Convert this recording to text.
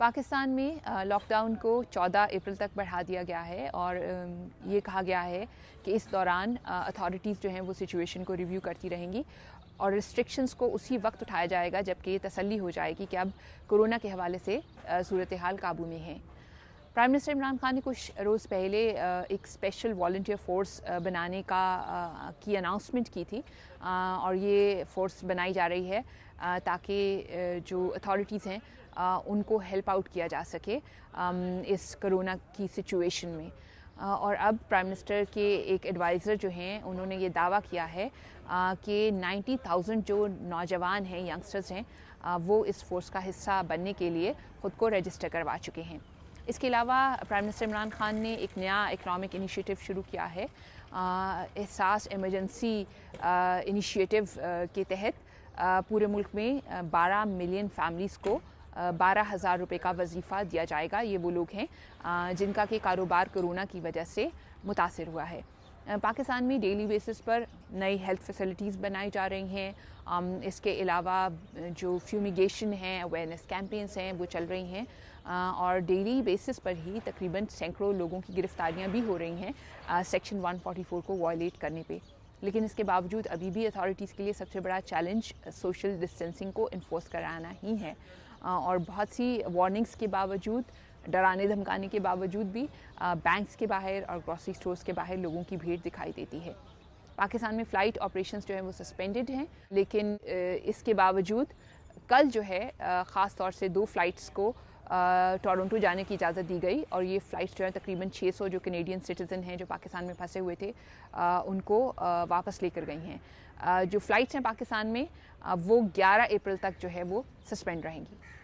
पाकिस्तान में लॉकडाउन को 14 अप्रैल तक बढ़ा दिया गया है और ये कहा गया है कि इस दौरान अथॉरिटीज़ जो हैं वो सिचुएशन को रिव्यू करती रहेंगी और रिस्ट्रिक्शंस को उसी वक्त उठाया जाएगा जबकि तसली हो जाएगी कि अब कोरोना के हवाले से सूरत हाल काबू में है प्राइम मिनिस्टर इमरान खान ने कुछ रोज़ पहले एक स्पेशल वॉल्टियर फोर्स बनाने का की अनाउंसमेंट की थी और ये फोर्स बनाई जा रही है ताकि जो अथॉरिटीज़ हैं उनको हेल्प आउट किया जा सके इस कोरोना की सिचुएशन में और अब प्राइम मिनिस्टर के एक एडवाइज़र जो हैं उन्होंने ये दावा किया है कि 90,000 जो नौजवान हैं यंगस्टर्स हैं वो इस फोर्स का हिस्सा बनने के लिए ख़ुद को रजिस्टर करवा चुके हैं इसके अलावा प्राइम मिनिस्टर इमरान खान ने एक नया इकनॉमिक इनिशिएटिव शुरू किया है एहसास एमरजेंसी इनिशिएटिव के तहत पूरे मुल्क में 12 मिलियन फैमिलीज़ को बारह हज़ार रुपये का वजीफ़ा दिया जाएगा ये वो लोग हैं जिनका कि कारोबार कोरोना की वजह से मुतासर हुआ है पाकिस्तान में डेली बेसिस पर नई हेल्थ फैसिलिटीज़ बनाई जा रही हैं इसके अलावा जो फ्यूमिगेशन हैं अवेयरनेस कैंपेन्स हैं वो चल रही हैं और डेली बेसिस पर ही तकरीबन सैकड़ों लोगों की गिरफ़्तारियां भी हो रही हैं सेक्शन 144 को वायलेट करने पे लेकिन इसके बावजूद अभी भी अथॉरिटीज़ के लिए सबसे बड़ा चैलेंज सोशल डिस्टेंसिंग को इन्फोर्स कराना ही है और बहुत सी वार्निंग्स के बावजूद डराने धमकाने के बावजूद भी बैंक्स के बाहर और ग्रॉसरी स्टोर्स के बाहर लोगों की भीड़ दिखाई देती है पाकिस्तान में फ़्लाइट ऑपरेशन जो हैं वो सस्पेंडेड हैं लेकिन इसके बावजूद कल जो है ख़ास तौर से दो फ्लाइट्स को टोरंटो जाने की इजाज़त दी गई और ये फ़्लाइट जो है तकरीबन 600 जो कनेडियन सिटीज़न हैं जो पाकिस्तान में फंसे हुए थे आ, उनको आ, वापस लेकर गई हैं जो फ़्लाइट्स हैं पाकिस्तान में वो 11 अप्रैल तक जो है वो सस्पेंड रहेंगी